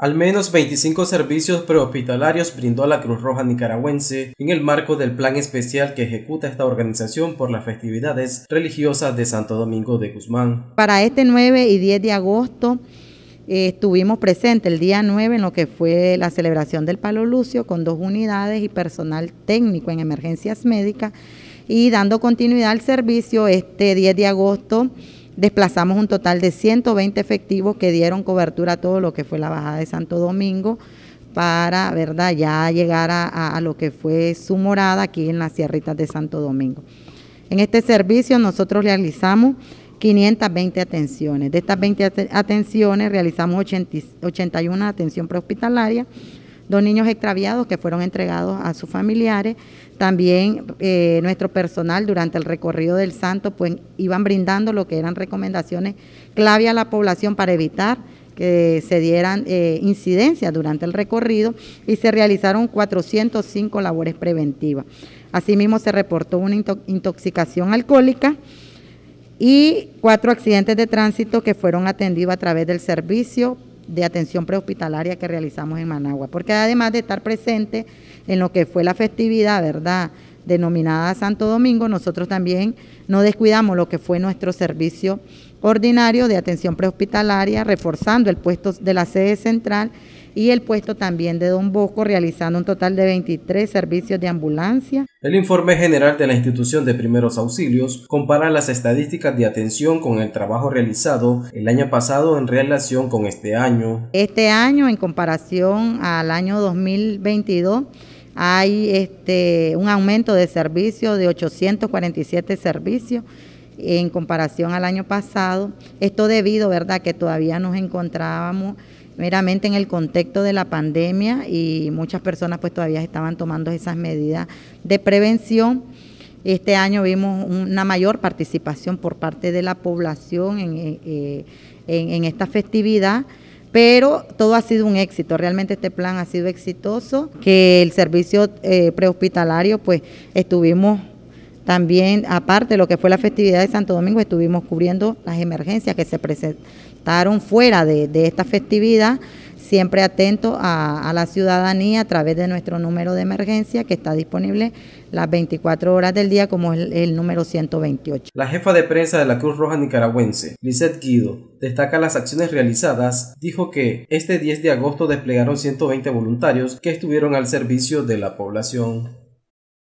Al menos 25 servicios prehospitalarios brindó la Cruz Roja nicaragüense en el marco del plan especial que ejecuta esta organización por las festividades religiosas de Santo Domingo de Guzmán. Para este 9 y 10 de agosto eh, estuvimos presentes el día 9 en lo que fue la celebración del Palo Lucio con dos unidades y personal técnico en emergencias médicas y dando continuidad al servicio este 10 de agosto desplazamos un total de 120 efectivos que dieron cobertura a todo lo que fue la bajada de Santo Domingo para, ¿verdad?, ya llegar a, lo que fue su morada aquí en las sierritas de Santo Domingo. En este servicio nosotros realizamos 520 atenciones. De estas 20 atenciones realizamos 81 atención prehospitalaria, dos niños extraviados que fueron entregados a sus familiares. También eh, nuestro personal durante el recorrido del santo pues iban brindando lo que eran recomendaciones clave a la población para evitar que se dieran eh, incidencias durante el recorrido y se realizaron 405 labores preventivas. Asimismo se reportó una intoxicación alcohólica y cuatro accidentes de tránsito que fueron atendidos a través del servicio de atención prehospitalaria que realizamos en Managua, porque además de estar presente en lo que fue la festividad, ¿verdad? denominada Santo Domingo, nosotros también no descuidamos lo que fue nuestro servicio ordinario de atención prehospitalaria, reforzando el puesto de la sede central y el puesto también de Don Bosco, realizando un total de 23 servicios de ambulancia. El informe general de la institución de primeros auxilios compara las estadísticas de atención con el trabajo realizado el año pasado en relación con este año. Este año, en comparación al año 2022, hay este, un aumento de servicios de 847 servicios en comparación al año pasado. Esto debido, ¿verdad?, que todavía nos encontrábamos meramente en el contexto de la pandemia y muchas personas pues todavía estaban tomando esas medidas de prevención. Este año vimos una mayor participación por parte de la población en, eh, eh, esta festividad pero todo ha sido un éxito, realmente este plan ha sido exitoso, que el servicio eh, prehospitalario pues estuvimos también, aparte de lo que fue la festividad de Santo Domingo, estuvimos cubriendo las emergencias que se presentaron fuera de, esta festividad, siempre atento a, la ciudadanía a través de nuestro número de emergencia que está disponible las 24 horas del día como el, número 128. La jefa de prensa de la Cruz Roja Nicaragüense, Lisette Guido, destaca las acciones realizadas, dijo que este 10 de agosto desplegaron 120 voluntarios que estuvieron al servicio de la población.